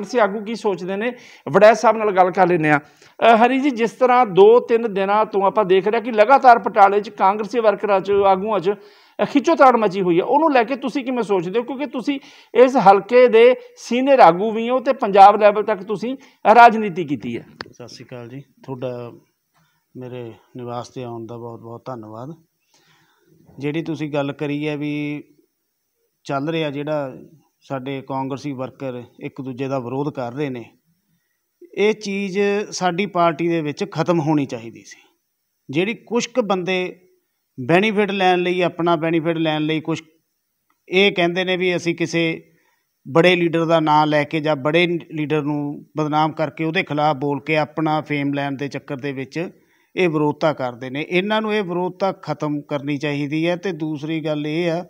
ਕਾਂਗਰਸੀ ਆਗੂ ਕੀ ਸੋਚਦੇ ਨੇ ਵੜੈ ਸਾਹਿਬ ਨਾਲ ਗੱਲ ਕਰ ਲੈਨੇ ਆ ਹਰੀ ਜੀ ਜਿਸ ਤਰ੍ਹਾਂ 2-3 ਦਿਨਾਂ ਤੋਂ ਆਪਾਂ ਦੇਖ ਰਿਹਾ ਕਿ ਲਗਾਤਾਰ ਪਟਾਲੇ 'ਚ ਕਾਂਗਰਸੀ ਵਰਕਰਾਂ 'ਚ ਆਗੂਆਂ 'ਚ ਖਿੱਚੋਤਾੜ ਮਚੀ ਹੋਈ ਹੈ ਉਹਨੂੰ ਲੈ ਕੇ ਤੁਸੀਂ ਕਿਵੇਂ ਸੋਚਦੇ ਹੋ ਕਿਉਂਕਿ ਤੁਸੀਂ ਇਸ ਹਲਕੇ ਦੇ ਸੀਨੀਅਰ ਆਗੂ ਵੀ ਹੋ ਤੇ ਪੰਜਾਬ ਲੈਵਲ ਤੱਕ ਤੁਸੀਂ ਰਾਜਨੀਤੀ ਕੀਤੀ ਹੈ ਸਤਿ ਸ਼੍ਰੀ ਅਕਾਲ ਜੀ ਤੁਹਾਡਾ ਮੇਰੇ ਨਿਵਾਸ ਤੇ ਆਉਣ ਦਾ ਬਹੁਤ-ਬਹੁਤ ਧੰਨਵਾਦ ਜਿਹੜੀ ਤੁਸੀਂ ਗੱਲ ਕਰੀ ਹੈ ਵੀ ਚੱਲ ਰਿਹਾ ਜਿਹੜਾ ਸਾਡੇ ਕਾਂਗਰਸੀ ਵਰਕਰ ਇੱਕ ਦੂਜੇ ਦਾ ਵਿਰੋਧ ਕਰ ਰਹੇ ਨੇ ਇਹ ਚੀਜ਼ ਸਾਡੀ ਪਾਰਟੀ ਦੇ ਵਿੱਚ ਖਤਮ ਹੋਣੀ ਚਾਹੀਦੀ ਸੀ ਜਿਹੜੀ ਕੁਝ ਕੁ ਬੰਦੇ ਬੈਨੀਫਿਟ ਲੈਣ ਲਈ ਆਪਣਾ ਬੈਨੀਫਿਟ ਲੈਣ ਲਈ ਕੁਝ ਇਹ ਕਹਿੰਦੇ ਨੇ ਵੀ ਅਸੀਂ ਕਿਸੇ ਬੜੇ ਲੀਡਰ ਦਾ ਨਾਮ ਲੈ ਕੇ ਜਾਂ ਬੜੇ ਲੀਡਰ ਨੂੰ ਬਦਨਾਮ ਕਰਕੇ ਉਹਦੇ ਖਿਲਾਫ ਬੋਲ ਕੇ ਆਪਣਾ ਫੇਮ ਲੈਣ ਦੇ ਚੱਕਰ ਦੇ ਵਿੱਚ ਇਹ ਵਿਰੋਧਤਾ ਕਰਦੇ ਨੇ ਇਹਨਾਂ ਨੂੰ ਇਹ ਵਿਰੋਧਤਾ ਖਤਮ ਕਰਨੀ ਚਾਹੀਦੀ ਹੈ ਤੇ ਦੂਸਰੀ ਗੱਲ ਇਹ ਆ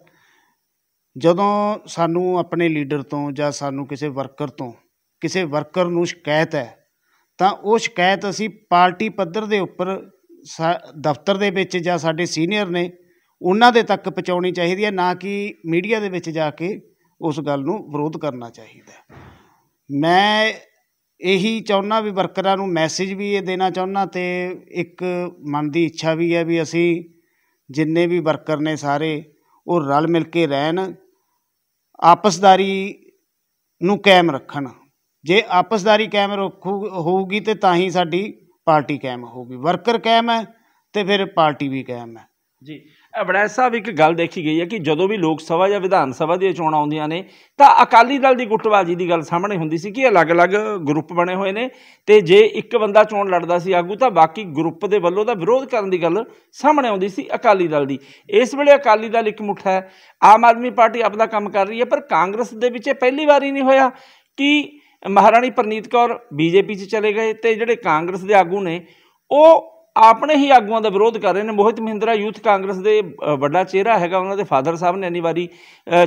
ਜਦੋਂ ਸਾਨੂੰ ਆਪਣੇ ਲੀਡਰ ਤੋਂ ਜਾਂ ਸਾਨੂੰ ਕਿਸੇ ਵਰਕਰ ਤੋਂ ਕਿਸੇ ਵਰਕਰ ਨੂੰ ਸ਼ਿਕਾਇਤ ਹੈ ਤਾਂ ਉਹ ਸ਼ਿਕਾਇਤ ਅਸੀਂ ਪਾਰਟੀ ਪੱਧਰ ਦੇ ਉੱਪਰ ਦਫ਼ਤਰ ਦੇ ਵਿੱਚ ਜਾਂ ਸਾਡੇ ਸੀਨੀਅਰ ਨੇ ਉਹਨਾਂ ਦੇ ਤੱਕ ਪਹੁੰਚਾਉਣੀ ਚਾਹੀਦੀ ਹੈ ਨਾ ਕਿ ਮੀਡੀਆ ਦੇ ਵਿੱਚ ਜਾ ਕੇ ਉਸ ਗੱਲ ਨੂੰ ਵਿਰੋਧ ਕਰਨਾ ਚਾਹੀਦਾ ਮੈਂ ਇਹੀ ਚਾਹੁੰਦਾ ਵੀ ਵਰਕਰਾਂ ਨੂੰ ਮੈਸੇਜ ਵੀ ਇਹ ਦੇਣਾ ਚਾਹੁੰਦਾ ਤੇ ਇੱਕ ਮਨ ਦੀ ਇੱਛਾ ਵੀ ਹੈ ਵੀ ਅਸੀਂ ਜਿੰਨੇ ਵੀ ਵਰਕਰ ਨੇ ਸਾਰੇ ਉਹ ਰਲ ਮਿਲ ਕੇ ਰਹਿਣ ਆਪਸਦਾਰੀ ਨੂੰ ਕਾਇਮ ਰੱਖਣ ਜੇ ਆਪਸਦਾਰੀ ਕਾਇਮ ਰੱਖੂ ਹੋਊਗੀ ਤੇ ਤਾਂ ਹੀ ਸਾਡੀ ਪਾਰਟੀ ਕਾਇਮ ਹੋਊਗੀ ਵਰਕਰ ਕਾਇਮ ਹੈ ਤੇ ਫਿਰ ਪਾਰਟੀ ਵੀ ਕਾਇਮ ਹੈ ਜੀ ਅਬੜਾ ਸਾਹਿਬ ਇੱਕ ਗੱਲ ਦੇਖੀ ਗਈ ਹੈ ਕਿ ਜਦੋਂ ਵੀ ਲੋਕ ਸਭਾ ਜਾਂ ਵਿਧਾਨ ਸਭਾ ਦੀਆਂ ਚੋਣਾਂ ਆਉਂਦੀਆਂ ਨੇ ਤਾਂ ਅਕਾਲੀ ਦਲ ਦੀ ਗੁੱਟਬਾਜੀ ਦੀ ਗੱਲ ਸਾਹਮਣੇ ਹੁੰਦੀ ਸੀ ਕਿ ਅਲੱਗ-ਅਲੱਗ ਗਰੁੱਪ ਬਣੇ ਹੋਏ ਨੇ ਤੇ ਜੇ ਇੱਕ ਬੰਦਾ ਚੋਣ ਲੜਦਾ ਸੀ ਆਗੂ ਤਾਂ ਬਾਕੀ ਗਰੁੱਪ ਦੇ ਵੱਲੋਂ ਦਾ ਵਿਰੋਧ ਕਰਨ ਦੀ ਗੱਲ ਸਾਹਮਣੇ ਆਉਂਦੀ ਸੀ ਅਕਾਲੀ ਦਲ ਦੀ ਇਸ ਵੇਲੇ ਅਕਾਲੀ ਦਲ ਇੱਕ ਮੁੱਠ ਹੈ ਆਮ ਆਦਮੀ ਪਾਰਟੀ ਆਪਣਾ ਕੰਮ ਕਰ ਰਹੀ ਹੈ ਪਰ ਕਾਂਗਰਸ ਦੇ ਵਿੱਚ ਇਹ ਪਹਿਲੀ ਵਾਰੀ ਨਹੀਂ ਹੋਇਆ ਕਿ ਮਹਾਰਾਣੀ ਪ੍ਰਨੀਤ ਕੌਰ ਬੀਜੇਪੀ 'ਚ ਚਲੇ ਗਏ ਤੇ ਜਿਹੜੇ ਕਾਂਗਰਸ ਦੇ ਆਗੂ ਨੇ ਉਹ ਆਪਣੇ ਹੀ ਆਗੂਆਂ ਦਾ ਵਿਰੋਧ ਕਰ ਰਹੇ ਨੇ ਮੋਹਿਤ ਮਹਿੰਦਰਾ ਯੂਥ ਕਾਂਗਰਸ ਦੇ ਵੱਡਾ ਚਿਹਰਾ ਹੈਗਾ ਉਹਨਾਂ ਦੇ ਫਾਦਰ ਸਾਹਿਬ ਨੇ ਇੰਨੀ ਵਾਰੀ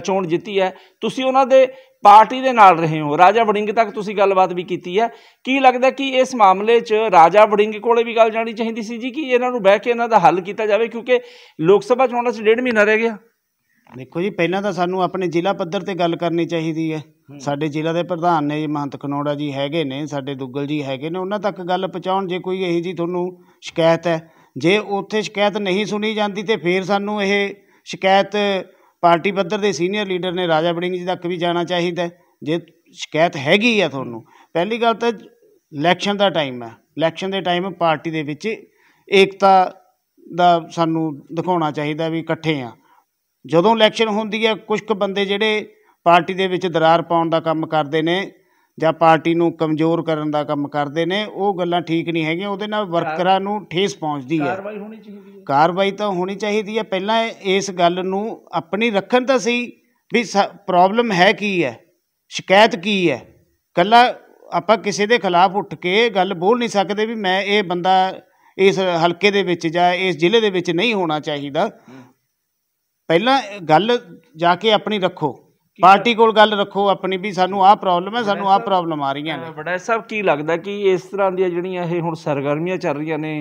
ਚੋਣ ਜਿੱਤੀ ਹੈ ਤੁਸੀਂ ਉਹਨਾਂ ਦੇ ਪਾਰਟੀ ਦੇ ਨਾਲ ਰਹੇ ਹੋ ਰਾਜਾ ਵੜਿੰਗ ਤੱਕ ਤੁਸੀਂ ਗੱਲਬਾਤ ਵੀ ਕੀਤੀ ਹੈ ਕੀ ਲੱਗਦਾ ਕਿ ਇਸ ਮਾਮਲੇ 'ਚ ਰਾਜਾ ਵੜਿੰਗ ਕੋਲੇ ਵੀ ਗੱਲ ਜਾਣੀ ਚਾਹੀਦੀ ਸੀ ਜੀ ਕਿ ਇਹਨਾਂ ਨੂੰ ਬਹਿ ਕੇ ਇਹਨਾਂ ਦਾ ਹੱਲ ਕੀਤਾ ਜਾਵੇ ਕਿਉਂਕਿ ਲੋਕ ਸਭਾ ਚੋਣਾਂ 'ਚ ਡੇਢ ਮਹੀਨਾ ਰਹਿ ਗਿਆ ਦੇਖੋ ਜੀ ਪਹਿਲਾਂ ਤਾਂ ਸਾਨੂੰ ਆਪਣੇ ਜ਼ਿਲ੍ਹਾ ਪੱਧਰ ਤੇ ਗੱਲ ਕਰਨੀ ਚਾਹੀਦੀ ਹੈ ਸਾਡੇ ਜ਼ਿਲ੍ਹਾ ਦੇ ਪ੍ਰਧਾਨ ਨੇ ਜੀ ਮਹੰਤ ਖਨੋੜਾ ਜੀ ਹੈਗੇ ਨੇ ਸਾਡੇ ਦੁੱਗਲ ਜੀ ਹੈਗੇ ਨੇ ਉਹਨਾਂ ਤੱਕ ਗੱਲ ਪਹੁੰਚਾਉਣ ਜੇ ਕੋਈ ਇਹੀ ਜੀ ਤੁਹਾਨੂੰ ਸ਼ਿਕਾਇਤ ਹੈ ਜੇ ਉੱਥੇ ਸ਼ਿਕਾਇਤ ਨਹੀਂ ਸੁਣੀ ਜਾਂਦੀ ਤੇ ਫੇਰ ਸਾਨੂੰ ਇਹ ਸ਼ਿਕਾਇਤ ਪਾਰਟੀ ਪੱਧਰ ਦੇ ਸੀਨੀਅਰ ਲੀਡਰ ਨੇ ਰਾਜਾ ਬੜਿੰਗ ਜੀ ਤੱਕ ਵੀ ਜਾਣਾ ਚਾਹੀਦਾ ਜੇ ਸ਼ਿਕਾਇਤ ਹੈਗੀ ਆ ਤੁਹਾਨੂੰ ਪਹਿਲੀ ਗੱਲ ਤਾਂ ਇਲੈਕਸ਼ਨ ਦਾ ਟਾਈਮ ਹੈ ਇਲੈਕਸ਼ਨ ਦੇ ਟਾਈਮ ਪਾਰਟੀ ਦੇ ਵਿੱਚ ਏਕਤਾ ਦਾ ਸਾਨੂੰ ਦਿਖਾਉਣਾ ਚਾਹੀਦਾ ਵੀ ਇਕੱਠੇ ਆ ਜਦੋਂ ਇਲੈਕਸ਼ਨ ਹੁੰਦੀ ਹੈ ਕੁਝ ਕੁ ਬੰਦੇ ਜਿਹੜੇ ਪਾਰਟੀ ਦੇ ਵਿੱਚ ਦਰਾਰ ਪਾਉਣ ਦਾ ਕੰਮ ਕਰਦੇ ਨੇ ਜਾਂ ਪਾਰਟੀ ਨੂੰ ਕਮਜ਼ੋਰ ਕਰਨ ਦਾ ਕੰਮ ਕਰਦੇ ਨੇ ਉਹ ਗੱਲਾਂ ਠੀਕ ਨਹੀਂ ਹੈਗੀਆਂ ਉਹਦੇ ਨਾਲ ਵਰਕਰਾਂ ਨੂੰ ਠੇਸ ਪਹੁੰਚਦੀ ਹੈ ਕਾਰਵਾਈ ਹੋਣੀ ਚਾਹੀਦੀ ਹੈ ਕਾਰਵਾਈ ਤਾਂ ਹੋਣੀ ਚਾਹੀਦੀ ਹੈ ਪਹਿਲਾਂ ਇਸ ਗੱਲ ਨੂੰ ਆਪਣੀ ਰੱਖਣ ਤਾਂ ਸਹੀ ਵੀ ਪ੍ਰੋਬਲਮ ਹੈ ਕੀ ਹੈ ਸ਼ਿਕਾਇਤ ਕੀ ਹੈ ਕੱਲਾ ਆਪਾਂ ਕਿਸੇ ਦੇ ਖਿਲਾਫ ਉੱਠ ਕੇ ਗੱਲ ਬੋਲ ਨਹੀਂ ਸਕਦੇ ਵੀ ਮੈਂ ਇਹ ਬੰਦਾ ਇਸ ਹਲਕੇ ਦੇ ਵਿੱਚ ਜਾਂ ਇਸ ਜ਼ਿਲ੍ਹੇ ਦੇ ਵਿੱਚ ਨਹੀਂ ਹੋਣਾ ਚਾਹੀਦਾ ਪਹਿਲਾਂ ਗੱਲ ਜਾ ਕੇ ਆਪਣੀ ਰੱਖੋ ਪਾਰਟੀ ਕੋਲ ਗੱਲ ਰੱਖੋ ਆਪਣੀ ਵੀ ਸਾਨੂੰ ਆਹ ਪ੍ਰੋਬਲਮ ਹੈ ਸਾਨੂੰ ਆਹ ਪ੍ਰੋਬਲਮ ਆ ਰਹੀਆਂ ਨੇ ਬੜਾ ਸਾਹਿਬ ਕੀ ਲੱਗਦਾ ਕਿ ਇਸ ਤਰ੍ਹਾਂ ਦੀਆਂ ਜਿਹੜੀਆਂ ਇਹ ਹੁਣ ਸਰਗਰਮੀਆਂ ਚੱਲ ਰਹੀਆਂ ਨੇ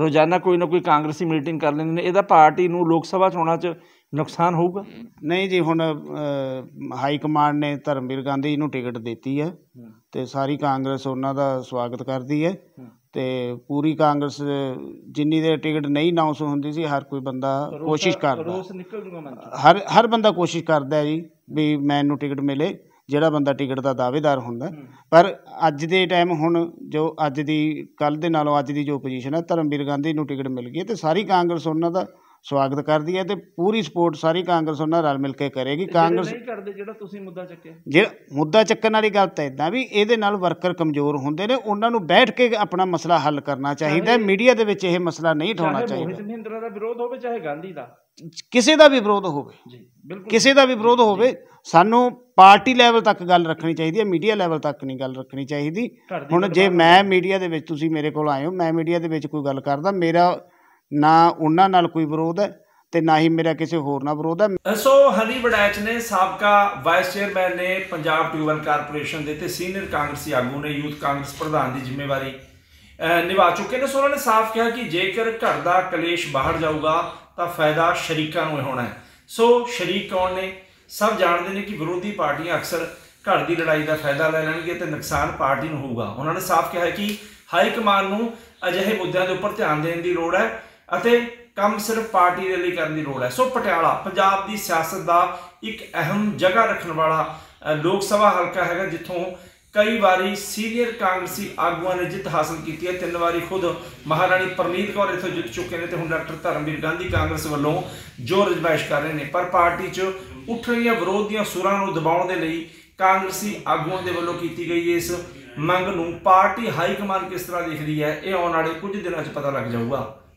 ਰੋਜ਼ਾਨਾ ਕੋਈ ਨਾ ਕੋਈ ਕਾਂਗਰਸੀ ਮੀਟਿੰਗ ਕਰ ਲੈਂਦੇ ਨੇ ਇਹਦਾ ਪਾਰਟੀ ਨੂੰ ਲੋਕ ਸਭਾ ਚੋਣਾਂ 'ਚ ਨੁਕਸਾਨ ਹੋਊਗਾ ਨਹੀਂ ਜੀ ਹੁਣ ਹਾਈ ਕਮਾਂਡ ਨੇ ਧਰਮਵੀਰ ਗਾਂਧੀ ਨੂੰ ਟਿਕਟ ਦਿੱਤੀ ਹੈ ਤੇ ਸਾਰੀ ਕਾਂਗਰਸ ਉਹਨਾਂ ਦਾ ਸਵਾਗਤ ਕਰਦੀ ਹੈ ਤੇ ਪੂਰੀ ਕਾਂਗਰਸ ਜਿੰਨੀ ਦੇ ਟਿਕਟ ਨਹੀਂ ਅਨਾਉਂਸ ਹੁੰਦੀ ਸੀ ਹਰ ਕੋਈ ਬੰਦਾ ਕੋਸ਼ਿਸ਼ ਕਰਦਾ ਹਰ ਹਰ ਬੰਦਾ ਕੋਸ਼ਿਸ਼ ਕਰਦਾ ਜੀ ਵੀ ਮੈਨੂੰ ਟਿਕਟ ਮਿਲੇ ਜਿਹੜਾ ਬੰਦਾ ਟਿਕਟ ਦਾ ਦਾਅਵੇਦਾਰ ਹੁੰਦਾ ਪਰ ਅੱਜ ਦੇ ਟਾਈਮ ਹੁਣ ਜੋ ਅੱਜ ਦੀ ਕੱਲ ਦੇ ਨਾਲੋਂ ਅੱਜ ਦੀ ਜੋ ਪੋਜੀਸ਼ਨ ਹੈ ਧਰਮਵੀਰ ਗਾਂਧੀ ਨੂੰ ਟਿਕਟ ਮਿਲ ਗਈ ਤੇ ਸਾਰੀ ਕਾਂਗਰਸ ਉਹਨਾਂ ਦਾ ਸਵਾਗਤ ਕਰਦੀ ਹੈ ਤੇ ਪੂਰੀ ਸਪੋਰਟ ਸਾਰੀ ਕਾਂਗਰਸ ਉਹਨਾਂ ਨਾਲ ਮਿਲ ਕੇ ਕਰੇਗੀ ਕਾਂਗਰਸ ਨਹੀਂ ਕਰਦੇ ਜਿਹੜਾ ਤੁਸੀਂ ਮੁੱਦਾ ਚੱਕਿਆ ਜੇ ਮੁੱਦਾ ਚੱਕਣ ਵਾਲੀ ਗੱਲ ਤਾਂ ਇਦਾਂ ਵੀ ਇਹਦੇ ਨਾਲ ਵਰਕਰ ਕਮਜ਼ੋਰ ਹੁੰਦੇ ਨੇ ਉਹਨਾਂ ਨੂੰ ਬੈਠ ਕੇ ਆਪਣਾ ਮਸਲਾ ਹੱਲ ਕਰਨਾ ਚਾਹੀਦਾ ਹੈ ਮੀਡੀਆ ਦੇ ਵਿੱਚ ਇਹ ਮਸਲਾ ਨਹੀਂ ਠਾਉਣਾ ਚਾਹੀਦਾ ਚਾਹੇ ਮਹਿੰਦਰਾ ਦਾ ਵਿਰੋਧ ਹੋਵੇ ਚਾਹੇ ਗਾਂਧੀ ਦਾ ਕਿਸੇ ਦਾ ਵੀ ਵਿਰੋਧ ਹੋਵੇ ਕਿਸੇ ਦਾ ਵੀ ਵਿਰੋਧ ਹੋਵੇ ਸਾਨੂੰ ਪਾਰਟੀ ਲੈਵਲ ਤੱਕ ਗੱਲ ਰੱਖਣੀ ਚਾਹੀਦੀ ਹੈ ਮੀਡੀਆ ਲੈਵਲ ਤੱਕ ਨਹੀਂ ਗੱਲ ਰੱਖਣੀ ਚਾਹੀਦੀ ਹੁਣ ਜੇ ਮੈਂ ਮੀਡੀਆ ਦੇ ਵਿੱਚ ਤੁਸੀਂ ਮੇਰੇ ਕੋਲ ਆਏ ਹੋ ਮੈਂ ਮੀਡੀਆ ਦੇ ਵਿੱਚ ਕੋਈ ਗੱਲ ਕਰਦਾ ਮੇਰਾ ਨਾ ਉਹਨਾਂ ਨਾਲ ਕੋਈ ਵਿਰੋਧ ਹੈ ਤੇ ਨਾ ਹੀ ਮੇਰਾ ਕਿਸੇ ਹੋਰ ਨਾਲ ਵਿਰੋਧ ਹੈ ਸੋ ਹਰੀ ਬੜੈਚ ਨੇ ਸਾਬਕਾ ਵਾਈਸ ਚੇਅਰਮੈਨ ਨੇ ਪੰਜਾਬ ਟਿਊਬਨ ਕਾਰਪੋਰੇਸ਼ਨ ਦੇ ਤੇ ਸੀਨੀਅਰ ਕਾਂਗਰਸੀ ਆਗੂ ਨੇ ਯੂਥ ਕਾਂਗਰਸ ਪ੍ਰਧਾਨ ਦੀ ਜ਼ਿੰਮੇਵਾਰੀ ਨਿਭਾ ਚੁੱਕੇ ਨੇ ਸੋ ਉਹਨਾਂ ਨੇ ਸਾਫ਼ ਕਿਹਾ ਕਿ ਜੇਕਰ ਘਰ ਦਾ ਕਲੇਸ਼ ਬਾਹਰ ਜਾਊਗਾ ਤਾਂ ਫਾਇਦਾ ਸ਼ਰੀਕਾਂ ਨੂੰ ਹੀ ਹੋਣਾ ਹੈ ਸੋ ਸ਼ਰੀਕ ਕੌਣ ਨੇ ਸਭ ਜਾਣਦੇ ਨੇ ਕਿ ਵਿਰੋਧੀ ਪਾਰਟੀਆਂ ਅਕਸਰ ਘਰ ਦੀ ਲੜਾਈ ਦਾ ਫਾਇਦਾ ਲੈ ਲੈਣਗੇ ਤੇ ਨੁਕਸਾਨ ਪਾਰਟੀ ਨੂੰ ਹੋਊਗਾ ਉਹਨਾਂ ਨੇ ਸਾਫ਼ ਕਿਹਾ ਕਿ ਹਾਈ ਕਮਾਂਡ ਨੂੰ ਅਜਿਹੇ ਮੁੱਦਿਆਂ ਦੇ ਉੱਪਰ ਧਿਆਨ ਦੇਣ ਦੀ ਲੋੜ ਹੈ ਅਤੇ ਕੰਮ ਸਿਰਫ ਪਾਰਟੀ ਦੇ ਲਈ ਕਰਨ ਦੀ ਲੋੜ ਹੈ ਸੋ ਪਟਿਆਲਾ ਪੰਜਾਬ ਦੀ ਸਿਆਸਤ ਦਾ ਇੱਕ ਅਹਿਮ ਜਗ੍ਹਾ ਰੱਖਣ ਵਾਲਾ ਲੋਕ ਸਭਾ ਹਲਕਾ ਹੈਗਾ ਜਿੱਥੋਂ ਕਈ ਵਾਰੀ ਸੀਨੀਅਰ ਕਾਂਗਰਸੀ ਆਗੂਆਂ ਨੇ ਜਿੱਤ ਹਾਸਲ ਕੀਤੀ ਹੈ ਤਿੰਨ ਵਾਰੀ ਖੁਦ ਮਹਾਰਾਣੀ ਪਰਮੀਤ ਕੌਰ ਇਥੋਂ ਜਿੱਤ ਚੁੱਕੇ ਨੇ ਤੇ ਹੁਣ ਡਾਕਟਰ ਧਰਮਵੀਰ ਗਾਂਧੀ ਕਾਂਗਰਸ ਵੱਲੋਂ ਜੋਰ ਰਜਵਾਇਸ਼ ਕਰ ਰਹੇ ਨੇ ਪਰ ਪਾਰਟੀ 'ਚ ਉੱਠ ਰਹੀਆਂ ਵਿਰੋਧ ਦੀਆਂ ਸੁਰਾਂ ਨੂੰ ਦਬਾਉਣ ਦੇ ਲਈ ਕਾਂਗਰਸੀ ਆਗੂਆਂ ਦੇ ਵੱਲੋਂ ਕੀਤੀ ਗਈ ਇਸ ਮੰਗ ਨੂੰ ਪਾਰਟੀ ਹਾਈ ਕਮਾਂਡ ਕਿਸ ਤਰ੍ਹਾਂ ਦੇਖ ਰਹੀ ਹੈ ਇਹ ਆਉਣ ਵਾਲੇ ਕੁਝ ਦਿਨਾਂ 'ਚ ਪਤਾ ਲੱਗ ਜਾਊਗਾ